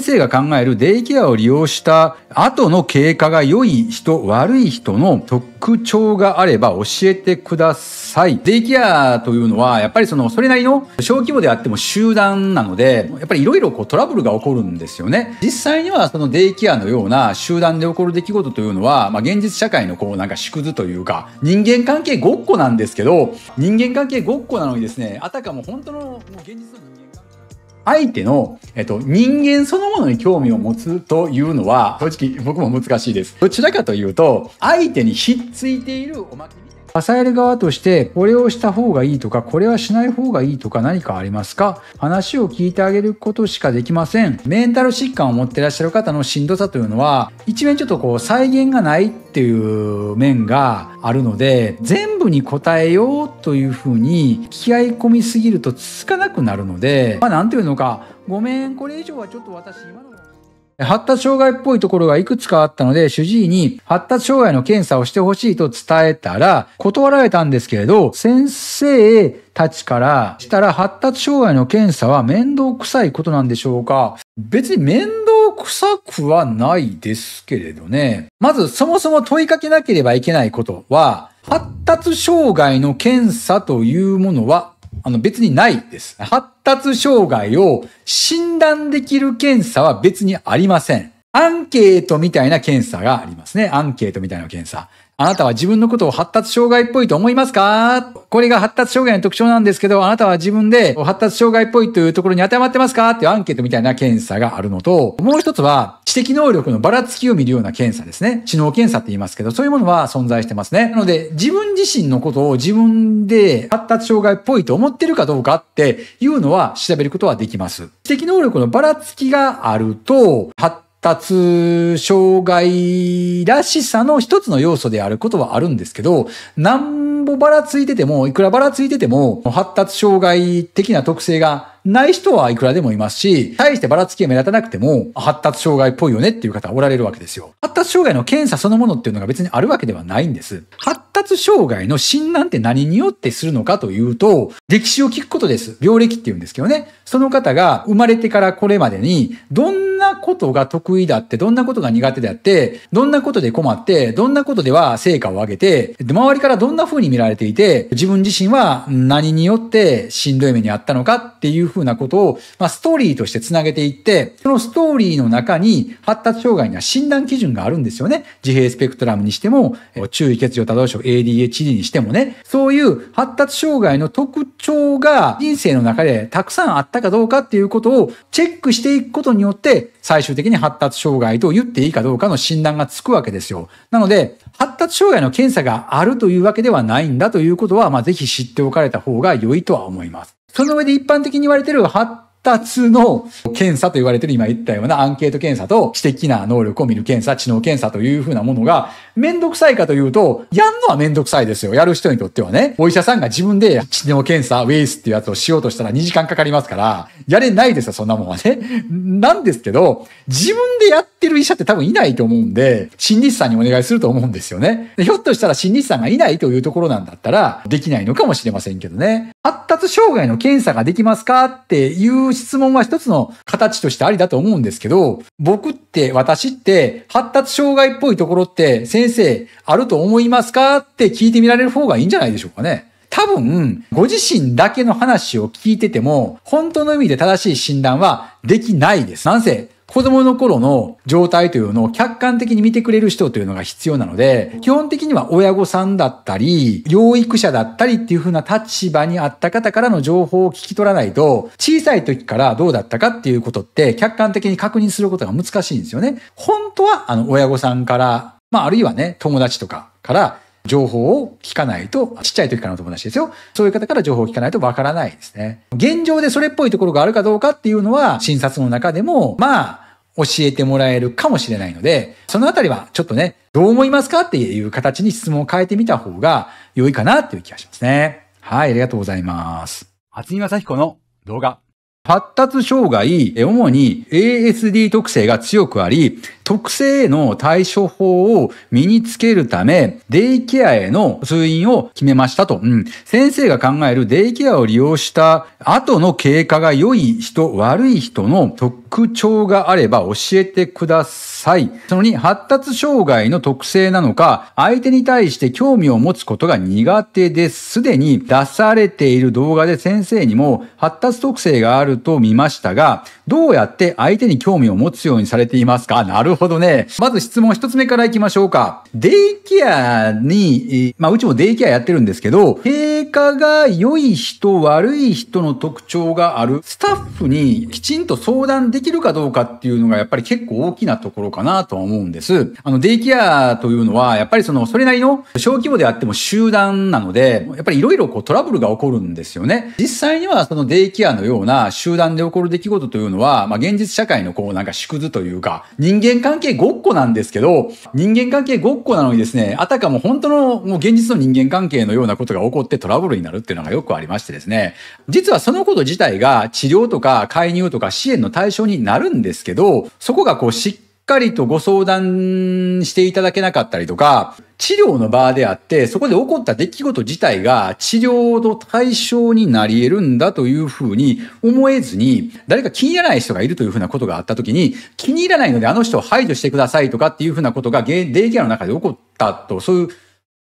先生が考えるデイケアを利用した後の経過が良い人、悪い人の特徴があれば教えてください。デイケアというのは、やっぱりその、それなりの小規模であっても集団なので、やっぱり色々こうトラブルが起こるんですよね。実際にはそのデイケアのような集団で起こる出来事というのは、まあ、現実社会のこうなんか縮図というか、人間関係ごっこなんですけど、人間関係ごっこなのにですね、あたかも本当のもう現実の人間相手の、えっと、人間そのものに興味を持つというのは、正直僕も難しいです。どちらかというと、相手にひっついているおまけ支える側としてこれをした方がいいとかこれはしない方がいいとか何かありますか話を聞いてあげることしかできませんメンタル疾患を持ってらっしゃる方のしんどさというのは一面ちょっとこう再現がないっていう面があるので全部に答えようというふうに気合い込みすぎると続かなくなるのでまあ何ていうのかごめんこれ以上はちょっと私今の発達障害っぽいところがいくつかあったので、主治医に発達障害の検査をしてほしいと伝えたら、断られたんですけれど、先生たちからしたら発達障害の検査は面倒くさいことなんでしょうか別に面倒くさくはないですけれどね。まずそもそも問いかけなければいけないことは、発達障害の検査というものはあの別にないです。発達障害を診断できる検査は別にありません。アンケートみたいな検査がありますね。アンケートみたいな検査。あなたは自分のことを発達障害っぽいと思いますかこれが発達障害の特徴なんですけど、あなたは自分で発達障害っぽいというところに当てはまってますかっていうアンケートみたいな検査があるのと、もう一つは知的能力のばらつきを見るような検査ですね。知能検査って言いますけど、そういうものは存在してますね。なので、自分自身のことを自分で発達障害っぽいと思ってるかどうかっていうのは調べることはできます。知的能力のばらつきがあると、発発達障害らしさの一つの要素であることはあるんですけど、なんぼばらついてても、いくらばらついてても、発達障害的な特性がない人はいくらでもいますし、大してばらつきが目立たなくても、発達障害っぽいよねっていう方おられるわけですよ。発達障害の検査そのものっていうのが別にあるわけではないんです。発達障害の診断って何によってするのかというと、歴史を聞くことです。病歴っていうんですけどね。その方が生まれてからこれまでに、どんなことが得意だって、どんなことが苦手であって、どんなことで困って、どんなことでは成果を上げて、周りからどんな風に見られていて、自分自身は何によってしんどい目にあったのかっていうふうなことを、まあ、ストーリーとしてつなげていって、そのストーリーの中に発達障害には診断基準があるんですよね。自閉スペクトラムにしても、注意欠如多動症 ADHD にしてもね、そういう発達障害の特徴が人生の中でたくさんあったかどうかっていうことをチェックしていくことによって、最終的に発達障害と言っていいかどうかの診断がつくわけですよ。なので、発達障害の検査があるというわけではないんだということは、まあ、ぜひ知っておかれた方が良いとは思います。その上で一般的に言われてる発二つの検査と言われてる今言ったようなアンケート検査と知的な能力を見る検査、知能検査というふうなものがめんどくさいかというと、やんのはめんどくさいですよ。やる人にとってはね。お医者さんが自分で知能検査、ウェイスっていうやつをしようとしたら2時間かかりますから、やれないですよ、そんなもんはね。なんですけど、自分でやってる医者って多分いないと思うんで、心理師さんにお願いすると思うんですよね。ひょっとしたら心理師さんがいないというところなんだったら、できないのかもしれませんけどね。発達障害の検査ができますかっていう質問は一つの形としてありだと思うんですけど、僕って私って発達障害っぽいところって先生あると思いますかって聞いてみられる方がいいんじゃないでしょうかね。多分、ご自身だけの話を聞いてても、本当の意味で正しい診断はできないです。なんせ、子供の頃の状態というのを客観的に見てくれる人というのが必要なので、基本的には親御さんだったり、養育者だったりっていう風な立場にあった方からの情報を聞き取らないと、小さい時からどうだったかっていうことって客観的に確認することが難しいんですよね。本当は、あの、親御さんから、まあ、あるいはね、友達とかから情報を聞かないと、ちっちゃい時からの友達ですよ。そういう方から情報を聞かないとわからないですね。現状でそれっぽいところがあるかどうかっていうのは、診察の中でも、まあ、教えてもらえるかもしれないので、そのあたりはちょっとね、どう思いますかっていう形に質問を変えてみた方が良いかなっていう気がしますね。はい、ありがとうございます。厚庭咲彦の動画。発達障害、主に ASD 特性が強くあり、特性への対処法を身につけるため、デイケアへの通院を決めましたと。うん。先生が考えるデイケアを利用した後の経過が良い人、悪い人の特徴があれば教えてください。その2、発達障害の特性なのか、相手に対して興味を持つことが苦手です。すでに出されている動画で先生にも発達特性があると見ましたが、どうやって相手に興味を持つようにされていますかなるるほどね。まず質問一つ目からいきましょうか。デイケアに、まあうちもデイケアやってるんですけど、経過が良い人、悪い人の特徴がある、スタッフにきちんと相談できるかどうかっていうのがやっぱり結構大きなところかなとは思うんです。あの、デイケアというのは、やっぱりその、それなりの小規模であっても集団なので、やっぱり色々こうトラブルが起こるんですよね。実際にはそのデイケアのような集団で起こる出来事というのは、まあ現実社会のこうなんか縮図というか、人間関係ごっこなんですけど、人間関係ごっこなのにですね、あたかも本当のもう現実の人間関係のようなことが起こってトラブルになるっていうのがよくありましてですね、実はそのこと自体が治療とか介入とか支援の対象になるんですけど、そこがこうしっかりとご相談していただけなかったりとか、治療の場であって、そこで起こった出来事自体が治療の対象になり得るんだというふうに思えずに、誰か気に入らない人がいるというふうなことがあった時に、気に入らないのであの人を排除してくださいとかっていうふうなことがデイケアの中で起こったと、そういう、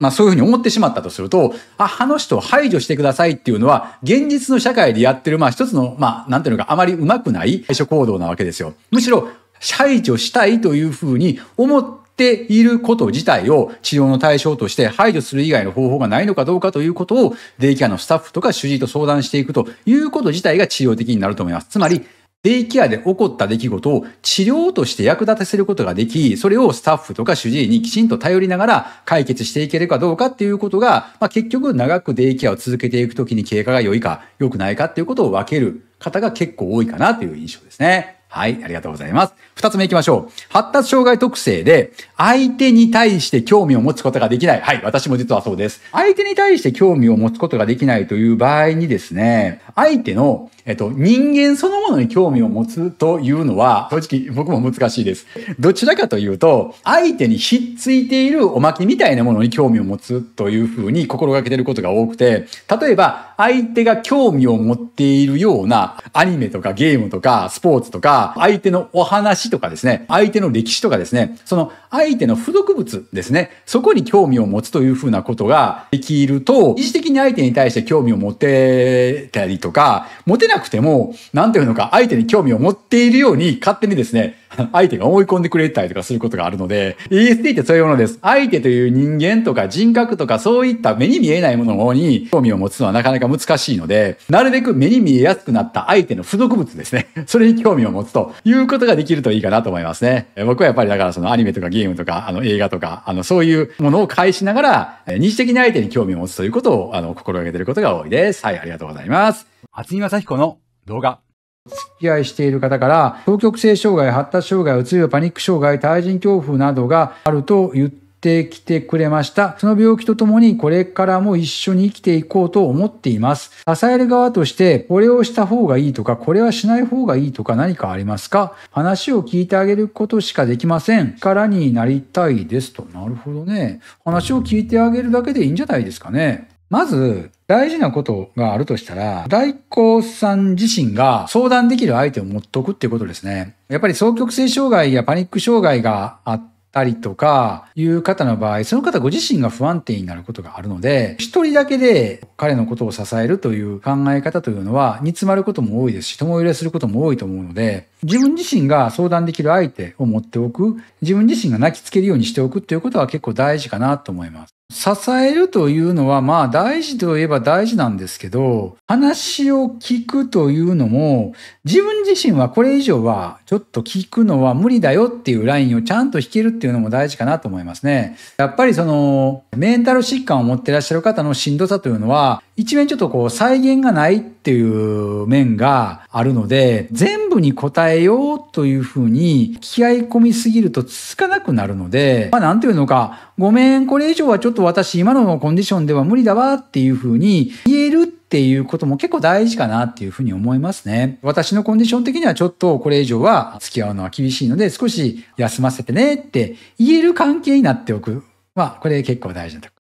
まあそういうふうに思ってしまったとすると、あ、あの人を排除してくださいっていうのは、現実の社会でやってる、まあ一つの、まあなんていうのか、あまりうまくない対処行動なわけですよ。むしろ、排除したいというふうに思っていること自体を治療の対象として排除する以外の方法がないのかどうかということをデイケアのスタッフとか主治医と相談していくということ自体が治療的になると思います。つまり、デイケアで起こった出来事を治療として役立たせることができ、それをスタッフとか主治医にきちんと頼りながら解決していけるかどうかっていうことが、まあ、結局長くデイケアを続けていくときに経過が良いか良くないかっていうことを分ける方が結構多いかなという印象ですね。はい、ありがとうございます。二つ目行きましょう。発達障害特性で、相手に対して興味を持つことができない。はい、私も実はそうです。相手に対して興味を持つことができないという場合にですね、相手の、えっと、人間そのものに興味を持つというのは、正直僕も難しいです。どちらかというと、相手にひっついているおまけみたいなものに興味を持つというふうに心がけていることが多くて、例えば、相手が興味を持っているようなアニメとかゲームとかスポーツとか、相手のお話とかですね、相手の歴史とかですね、その相手の付属物ですね、そこに興味を持つというふうなことができると、意思的に相手に対して興味を持てたりとか、持てなくても、なんていうのか、相手に興味を持っているように勝手にですね、相手が思い込んでくれたりとかすることがあるので、e s d ってそういうものです。相手という人間とか人格とかそういった目に見えないものに興味を持つのはなかなか難しいので、なるべく目に見えやすくなった相手の付属物ですね。それに興味を持つということができるといいかなと思いますね。僕はやっぱりだからそのアニメとかゲームとか、あの映画とか、あのそういうものを介しながら、日知的な相手に興味を持つということをあの心がけていることが多いです。はい、ありがとうございます。厚見正彦の動画付き合いしている方から、双極性障害、発達障害、うつ病、パニック障害、対人恐怖などがあると言ってきてくれました。その病気とともにこれからも一緒に生きていこうと思っています。支える側として、これをした方がいいとか、これはしない方がいいとか何かありますか話を聞いてあげることしかできません。力になりたいですと。なるほどね。話を聞いてあげるだけでいいんじゃないですかね。まず、大事なことがあるとしたら、代行さん自身が相談できる相手を持っとくっていうことですね。やっぱり双極性障害やパニック障害があったりとかいう方の場合、その方ご自身が不安定になることがあるので、一人だけで彼のことを支えるという考え方というのは煮詰まることも多いですし、共揺れすることも多いと思うので、自分自身が相談できる相手を持っておく、自分自身が泣きつけるようにしておくっていうことは結構大事かなと思います。支えるというのはまあ大事といえば大事なんですけど、話を聞くというのも、自分自身はこれ以上はちょっと聞くのは無理だよっていうラインをちゃんと引けるっていうのも大事かなと思いますね。やっぱりそのメンタル疾患を持ってらっしゃる方のしんどさというのは、一面ちょっとこう再現がないっていう面があるので、全部に答ええようというふうに気合い込みすぎるとつかなくなるので、まあなんていうのか、ごめん、これ以上はちょっと私今のコンディションでは無理だわっていうふうに言えるっていうことも結構大事かなっていうふうに思いますね。私のコンディション的にはちょっとこれ以上は付き合うのは厳しいので少し休ませてねって言える関係になっておく。まあこれ結構大事なとこ。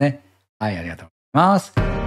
ね。はい、ありがとうございます。